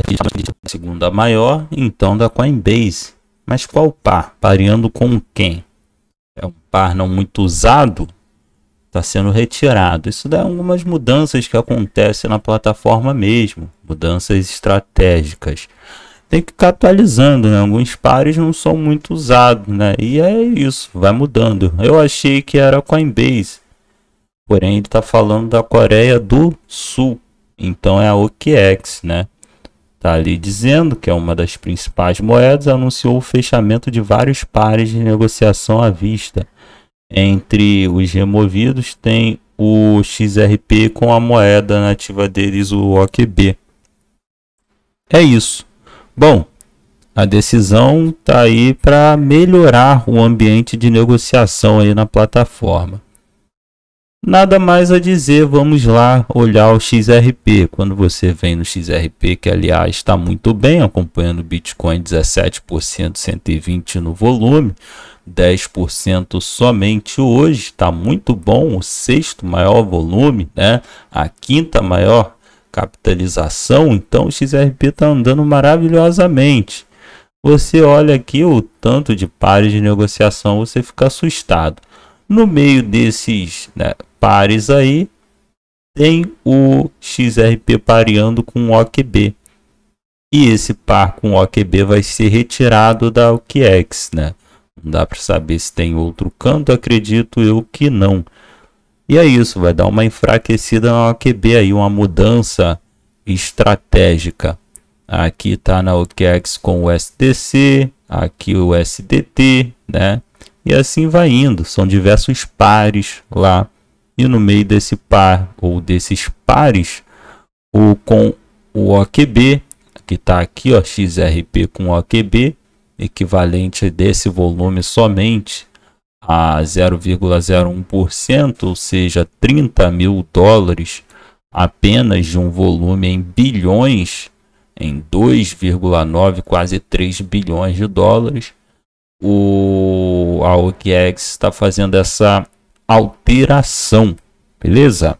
a tá segunda maior, então da Coinbase. Mas qual par? Pareando com quem? É um par não muito usado, está sendo retirado. Isso dá algumas mudanças que acontecem na plataforma mesmo, mudanças estratégicas. Tem que ficar atualizando, né? Alguns pares não são muito usados, né? E é isso, vai mudando. Eu achei que era Coinbase, porém ele está falando da Coreia do Sul, então é a OKEx, né? está ali dizendo que é uma das principais moedas, anunciou o fechamento de vários pares de negociação à vista. Entre os removidos tem o XRP com a moeda nativa deles, o OKB. É isso. Bom, a decisão está aí para melhorar o ambiente de negociação aí na plataforma. Nada mais a dizer, vamos lá olhar o XRP. Quando você vem no XRP, que aliás está muito bem, acompanhando o Bitcoin 17%, 120 no volume, 10% somente hoje, está muito bom, o sexto maior volume, né? A quinta maior capitalização, então o XRP está andando maravilhosamente. Você olha aqui o tanto de pares de negociação, você fica assustado. No meio desses né, pares aí, tem o XRP pareando com o OQB. E esse par com o OQB vai ser retirado da OKX, né? Não dá para saber se tem outro canto, acredito eu que não. E é isso, vai dar uma enfraquecida na OQB aí, uma mudança estratégica. Aqui tá na OKEx com o SDC, aqui o SDT, né? E assim vai indo, são diversos pares lá. E no meio desse par ou desses pares, o com o OQB, que está aqui, ó, XRP com OQB, equivalente desse volume somente a 0,01%, ou seja, 30 mil dólares apenas de um volume em bilhões, em 2,9, quase 3 bilhões de dólares o a OKEx está fazendo essa alteração, beleza?